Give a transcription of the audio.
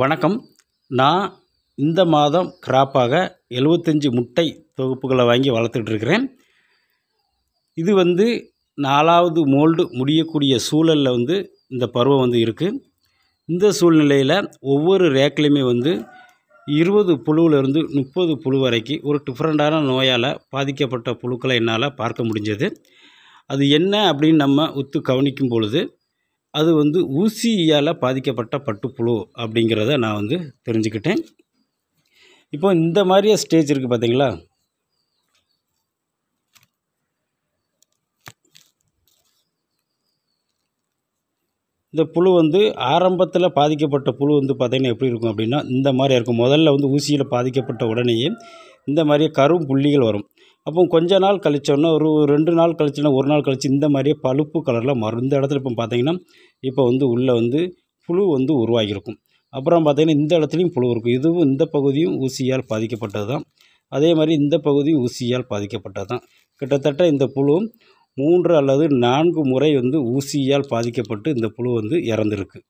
வணக்கம் நான் இந்த மாதம் கிராப்பாக எழுபத்தஞ்சி முட்டை தொகுப்புகளை வாங்கி வளர்த்துட்ருக்கிறேன் இது வந்து நாலாவது மோல்டு முடியக்கூடிய சூழலில் வந்து இந்த பருவம் வந்து இருக்குது இந்த சூழ்நிலையில் ஒவ்வொரு ரேக்லேயுமே வந்து இருபது புழுவிலிருந்து முப்பது புழு வரைக்கும் ஒரு டிஃப்ரெண்ட்டான நோயால் பாதிக்கப்பட்ட புழுக்களை என்னால் பார்க்க முடிஞ்சது அது என்ன அப்படின்னு நம்ம உத்து கவனிக்கும் பொழுது அது வந்து ஊசியால் பாதிக்கப்பட்ட பட்டுப்புழு அப்படிங்கிறத நான் வந்து தெரிஞ்சுக்கிட்டேன் இப்போ இந்த மாதிரியே ஸ்டேஜ் இருக்குது பார்த்தீங்களா இந்த புழு வந்து ஆரம்பத்தில் பாதிக்கப்பட்ட புழு வந்து பார்த்திங்கன்னா எப்படி இருக்கும் அப்படின்னா இந்த மாதிரி இருக்கும் முதல்ல வந்து ஊசியில் பாதிக்கப்பட்ட உடனேயே இந்த மாதிரி கரும் புள்ளிகள் வரும் அப்போ கொஞ்ச நாள் கழிச்சோன்னா ஒரு ரெண்டு நாள் கழிச்சோன்னா ஒரு நாள் கழித்து இந்த மாதிரியே பழுப்பு கலரில் மரும் இந்த இடத்துல இப்போ பார்த்தீங்கன்னா இப்போ வந்து உள்ளே வந்து புழு வந்து உருவாகியிருக்கும் அப்புறம் பார்த்திங்கன்னா இந்த இடத்துலையும் புழு இருக்கும் இதுவும் இந்த பகுதியும் ஊசியால் பாதிக்கப்பட்டது தான் அதே மாதிரி இந்த பகுதியும் ஊசியால் பாதிக்கப்பட்டது தான் கிட்டத்தட்ட இந்த புழு மூன்று அல்லது நான்கு முறை வந்து ஊசியால் பாதிக்கப்பட்டு இந்த புழு வந்து இறந்துருக்கு